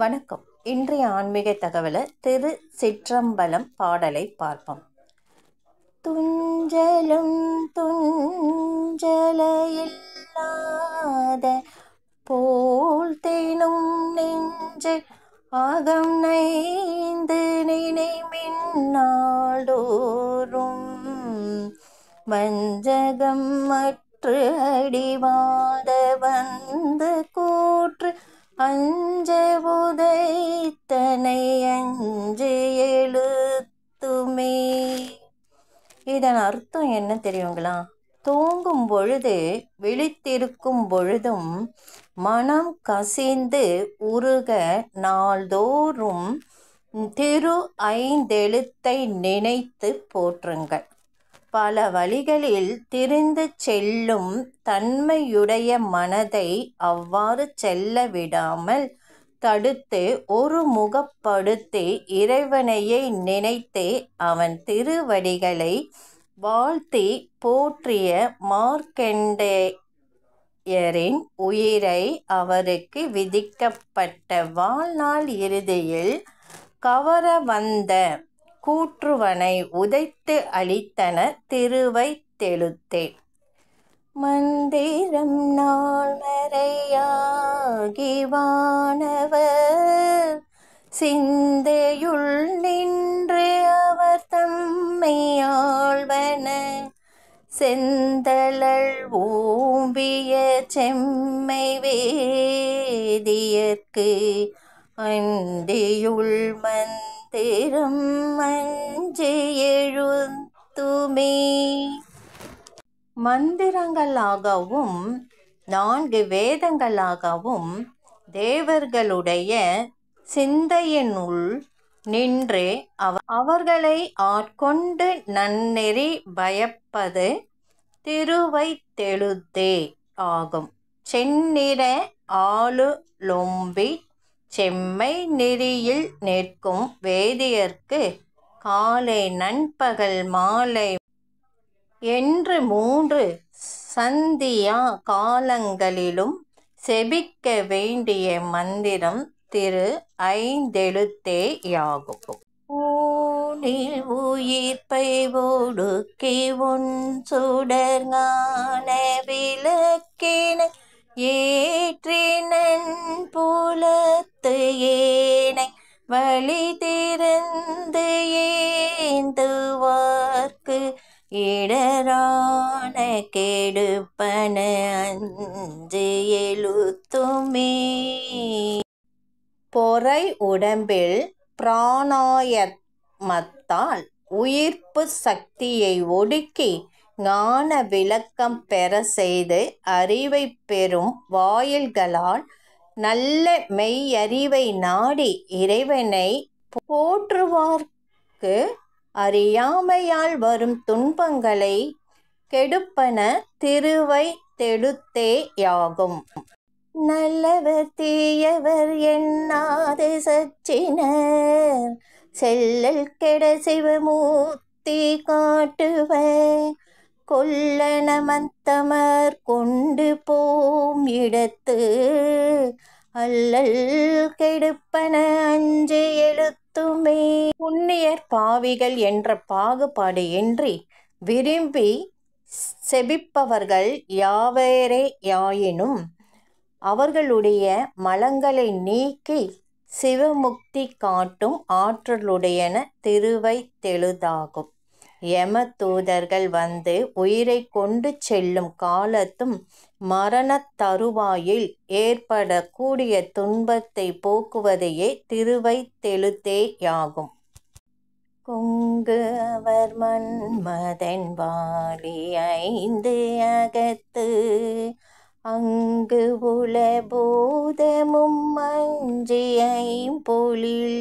வணக்கம் இன்றைய ஆன்மீக தகவலை திரு சிற்றம்பலம் பாடலை பார்ப்போம் துஞ்சலும் துஞ்சலையில்லாத போல் தேனும் நெஞ்சு அகம் நைந்து மின்னாடோறும் வஞ்சகம் மற்ற அடிவாத வந்து கூற்று அஞ்சு உதைத்தனை அஞ்சு எழுத்துமே இதன் அர்த்தம் என்ன தெரியுங்களா தூங்கும் பொழுது விழித்திருக்கும் பொழுதும் மனம் கசிந்து உருக நாள்தோறும் திரு ஐந்தெழுத்தை நினைத்து போற்றுங்கள் பல வழிகளில் திரிந்து செல்லும் தன்மையுடைய மனதை அவ்வாறு செல்ல விடாமல் தடுத்து ஒரு முகப்படுத்தி இறைவனையை நினைத்து அவன் திருவடிகளை வாழ்த்தி போற்றிய மார்க்கண்டேயரின் உயிரை அவருக்கு விதிக்கப்பட்ட வாழ்நாள் இறுதியில் கவர வந்த கூற்றுவனை உதைத்து அளித்தன திருவைத்தெழுத்தே மந்திரம் நாள் மறையாகி வானவர் சிந்தையுள் நின்று அவர் தம்மையாழ்வன செந்தளல் ஓம்பிய செம்மை வேதியற்கு அந்தியுள் மந்த திறம் மஞ்சு எழுத்துமே மந்திரங்களாகவும் நான்கு வேதங்களாகவும் தேவர்களுடைய சிந்தையினுள் நின்று அவர்களை ஆட்கொண்டு நன்னெறி பயப்பது திருவை திருவைத்தெழுத்தே ஆகும் சென்னிற ஆளு லொம்பி செம்மை நெறியில் நிற்கும் வேதியர்க்கு காலை நண்பகல் மாலை என்று மூன்று சந்தியா காலங்களிலும் செபிக்க வேண்டிய மந்திரம் திரு ஐந்தெழுத்தே யாகும் ஊனில் உயிர்ப்பை ஒடுக்கி உன் சுடர் விளக்கினை ஏற்றினன் புலத்து ஏனை வழி திறந்து ஏந்துவார்க்கு இடரான கெடுப்பன அஞ்சு எழுத்துமே பொறை உடம்பில் பிராணாயமத்தால் உயிர்ப்பு சக்தியை ஒடுக்கி ஞான விளக்கம் பெற செய்து அறிவை பெறும் வாயில்களால் நல்ல மெய்யறிவை நாடி இறைவனை போற்றுவார்க்கு அறியாமையால் வரும் துன்பங்களை கெடுப்பன திருவை தெடுத்தேயாகும் நல்லவர் தீயவர் எண்ணாது சச்சினர் செல்லல் கெட சிவமூர்த்தி காட்டுவேன் கொல்லனமத்தமர் கொண்டு போம் இடத்து அல்லல் கெடுப்பன அஞ்சு எழுத்துமே புண்ணியர் பாவிகள் என்ற பாகுபாடு இன்றி விரும்பி செபிப்பவர்கள் யாவேரே யாயினும் அவர்களுடைய மலங்களை நீக்கி சிவமுக்தி காட்டும் ஆற்றலுடையன திருவை தெழுதாகும் யம தூதர்கள் வந்து உயிரை கொண்டு செல்லும் காலத்தும் மரணத் தருவாயில் ஏற்படக்கூடிய துன்பத்தை போக்குவதையே திருவைத்தெழுத்தேயாகும் கொங்கு அவர் மன்மதன் வாலி ஐந்து அகத்து அங்கு உலபோதமும் அஞ்சியை பொழில்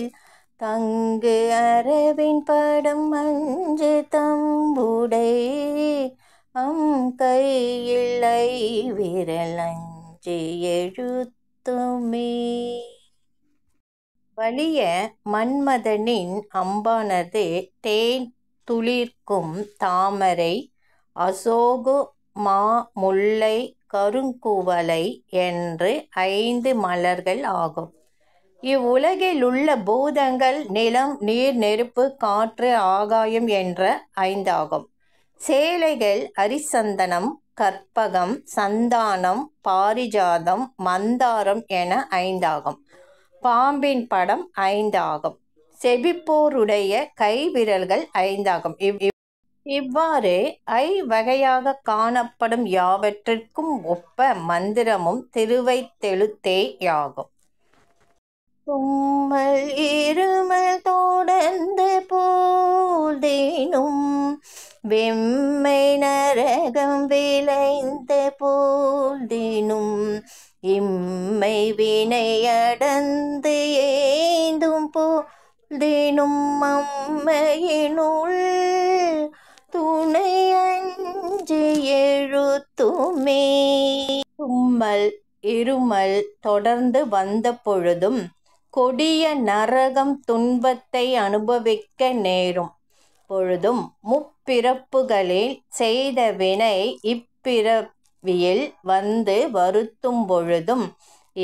தங்கு அரவின் படம் அஞ்சு தம்புடை அம் கையில்லை விரலஞ்சு எழுத்துமே வலிய மன்மதனின் அம்பானது தேன் துளிர்க்கும் தாமரை அசோகு மா முல்லை கருங்குவலை என்று ஐந்து மலர்கள் ஆகும் இவ்வுலகில் உள்ள பூதங்கள் நிலம் நீர் நெருப்பு காற்று ஆகாயம் என்ற ஐந்தாகும் சேலைகள் அரிசந்தனம் கற்பகம் சந்தானம் பாரிஜாதம் மந்தாரம் என ஐந்தாகும் பாம்பின் படம் ஐந்தாகும் செபிப்போருடைய கை விரல்கள் ஐந்தாகும் இவ் இவ்வாறு ஐ வகையாக காணப்படும் யாவற்றிற்கும் ஒப்ப மந்திரமும் திருவைத்தெழுத்தேயாகும் தும்மல் இருமல் தொடர்ந்து போதேனும் வெம்மை நரகம் விளைந்து போதேனும் இம்மை வினையடந்து ஏந்தும் போதேனும் அம்மையினுள் துணை அஞ்சு எழுத்துமே தும்மல் இருமல் தொடர்ந்து வந்த பொழுதும் கொடிய நரகம் துன்பத்தை அனுபவிக்க நேரும் பொழுதும் முப்பிறப்புகளில் செய்த வினை இப்பிறவியில் வந்து வருத்தும் பொழுதும்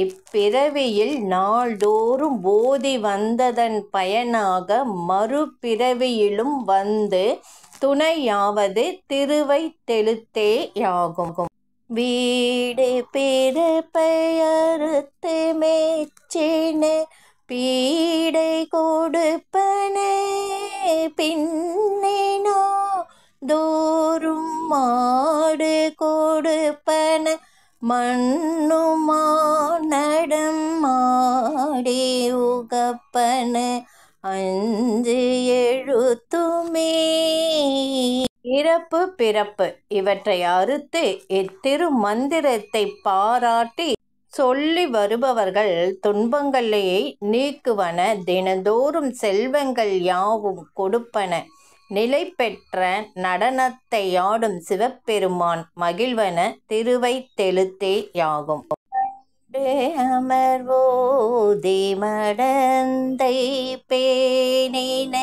இப்பிறவியில் நாள்தோறும் போதி வந்ததன் பயனாக மறுபிறவியிலும் வந்து துணையாவது திருவை தெழுத்தே யாகும் வீடு பிற பெயருத்து மேச்சினே பீடை கொடுப்பனே பின்னோ தோறும் மாடு கொடுப்பன மண்ணுமா நடமாடி உகப்பன அஞ்சு எழுத்துமே இறப்பு பிறப்பு இவற்றை அறுத்து இத்திரு மந்திரத்தை பாராட்டி சொல்லி வருபவர்கள் துன்பங்களை நீக்குவன தினந்தோறும் செல்வங்கள் யாவும் கொடுப்பன நிலை பெற்ற நடனத்தை ஆடும் சிவபெருமான் மகிழ்வன திருவை தெழுத்தே யாகும் அமர்வோதி மடந்தை பேணின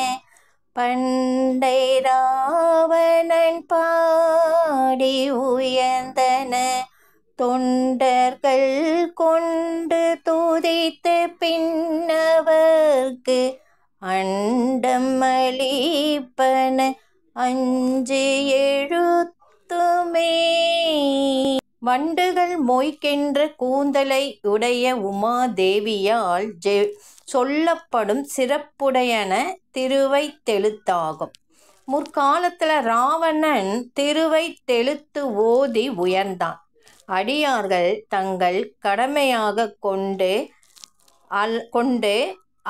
பண்டை ராவணன் பாடி உயர்ந்த தொண்டர்கள் கொண்டு துதித்து பின்னவர்க்கு அண்டமளிப்பன அஞ்சு எழுத்துமே வண்டுகள் மொய்க்கென்ற கூந்தலை உடைய உமாதேவியால் ஜெ சொல்லப்படும் சிறப்புடையன திருவைத்தெழுத்தாகும் முற்காலத்தில் ராவணன் திருவைத்தெழுத்து ஓதி உயர்ந்தான் அடியார்கள் தங்கள் கடமையாக கொண்டு அல் கொண்டு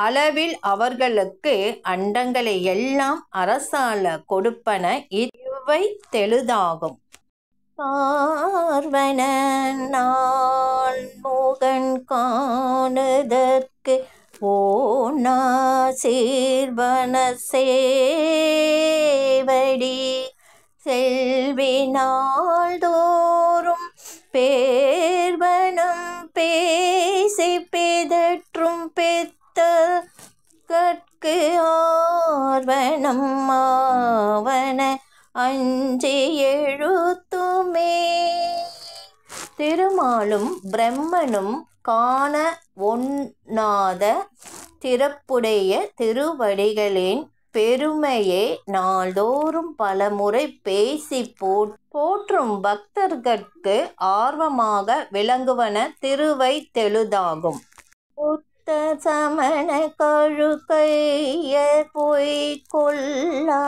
அளவில் அவர்களுக்கு அண்டங்களை எல்லாம் அரசால கொடுப்பன இவை தெளிதாகும் பார்வன நான் முகன் காணுதற்கு ஓனா சீர்வன சேவடி செல்வினால் தோறும் பேர்வனம் பேசி பெதற்றும் பெத்த கற்கு ஆர்வனம் மாவன அஞ்சு எழுத்துமே திருமாலும் பிரம்மனும் காண ஒன்னாத திறப்புடைய திருவடிகளின் பெருமையை நாள்தோறும் பலமுறை பேசி போற்றும் பக்தர்களுக்கு ஆர்வமாக விளங்குவன திருவை புத்த சமண கழுக்கையர் பொய்கொள்ளா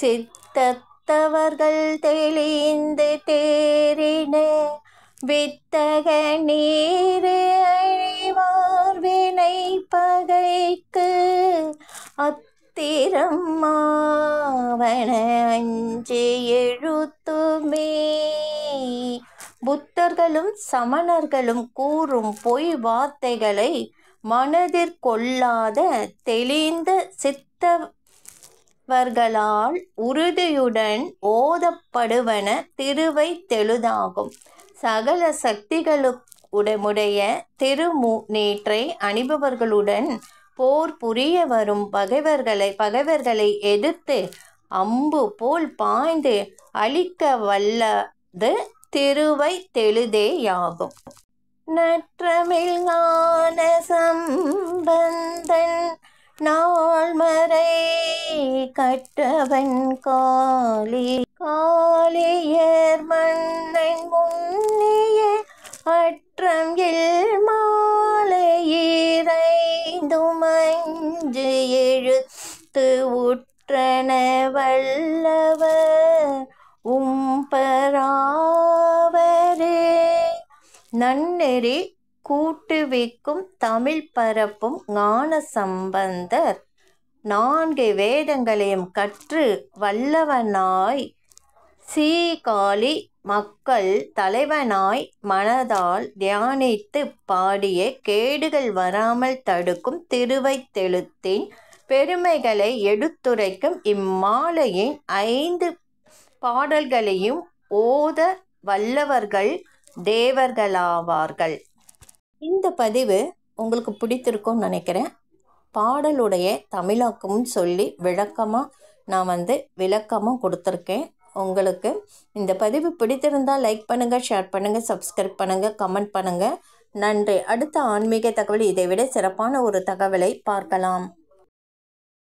சித்தத்தவர்கள் தெளிந்து தேரினே வித்தக நீர் அழிவார் வினை பகைக்கு திரம்மாவன அஞ்சு எழுத்துமே புத்தர்களும் சமணர்களும் கூறும் பொய் வார்த்தைகளை மனதிற்கொள்ளாத தெளிந்த சித்தவர்களால் உறுதியுடன் ஓதப்படுவன திருவை தெழுதாகும் சகல சக்திகளுக்கு உடமுடைய திருமு நேற்றை அணிபவர்களுடன் போர் புரிய வரும் பகைவர்களை பகைவர்களை எதிர்த்து அம்பு போல் பாய்ந்து அழிக்க வல்லது திருவை தெழுதேயாகும் நற்றமிழ் ஞான சம்பந்தன் நாள்மறை கட்டவன் காளி காளியர் மன்னன் முன்னிய அற்றம் இல் மாள் நன்னெறி கூட்டுவிக்கும் தமிழ் பரப்பும் ஞான சம்பந்தர் நான்கு வேதங்களையும் கற்று வல்லவனாய் சீகாலி மக்கள் தலைவனாய் மனதால் தியானித்து பாடிய கேடுகள் வராமல் தடுக்கும் திருவைத்தெழுத்தின் பெருமைகளை எடுத்துரைக்கும் இம்மாலையின் ஐந்து பாடல்களையும் ஓத வல்லவர்கள் தேவர்களாவார்கள் இந்த பதிவு உங்களுக்கு பிடித்திருக்கும்னு நினைக்கிறேன் பாடலுடைய தமிழாக்கமும் சொல்லி விளக்கமாக நான் வந்து விளக்கமாக கொடுத்துருக்கேன் உங்களுக்கு இந்த பதிவு பிடித்திருந்தால் லைக் பண்ணுங்கள் ஷேர் பண்ணுங்கள் சப்ஸ்கிரைப் பண்ணுங்கள் கமெண்ட் பண்ணுங்கள் நன்றி அடுத்த ஆன்மீக தகவல் விட சிறப்பான ஒரு தகவலை பார்க்கலாம்